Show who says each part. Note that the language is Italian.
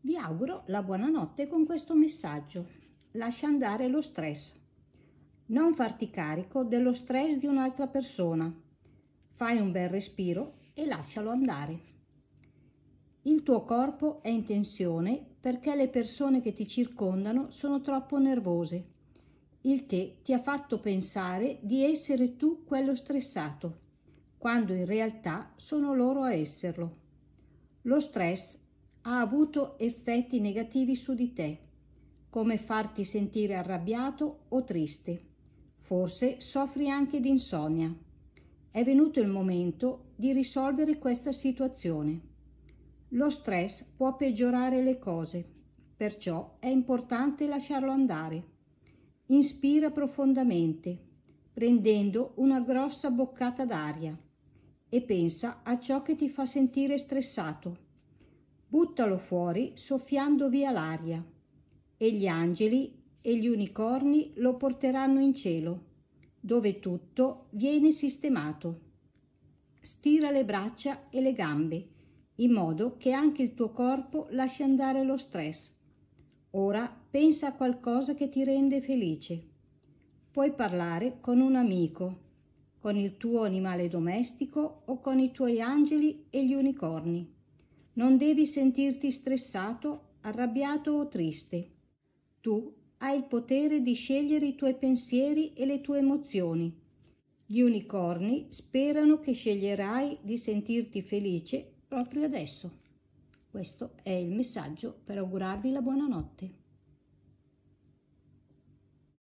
Speaker 1: Vi auguro la buonanotte con questo messaggio. Lascia andare lo stress. Non farti carico dello stress di un'altra persona. Fai un bel respiro e lascialo andare. Il tuo corpo è in tensione perché le persone che ti circondano sono troppo nervose, il che ti ha fatto pensare di essere tu quello stressato, quando in realtà sono loro a esserlo. Lo stress ha avuto effetti negativi su di te, come farti sentire arrabbiato o triste. Forse soffri anche di insonnia. È venuto il momento di risolvere questa situazione. Lo stress può peggiorare le cose, perciò è importante lasciarlo andare. Inspira profondamente, prendendo una grossa boccata d'aria, e pensa a ciò che ti fa sentire stressato Buttalo fuori soffiando via l'aria e gli angeli e gli unicorni lo porteranno in cielo, dove tutto viene sistemato. Stira le braccia e le gambe, in modo che anche il tuo corpo lasci andare lo stress. Ora pensa a qualcosa che ti rende felice. Puoi parlare con un amico, con il tuo animale domestico o con i tuoi angeli e gli unicorni. Non devi sentirti stressato, arrabbiato o triste. Tu hai il potere di scegliere i tuoi pensieri e le tue emozioni. Gli unicorni sperano che sceglierai di sentirti felice proprio adesso. Questo è il messaggio per augurarvi la buonanotte.